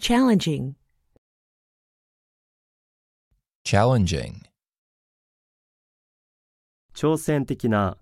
Challenging. Challenging. 挑戦的な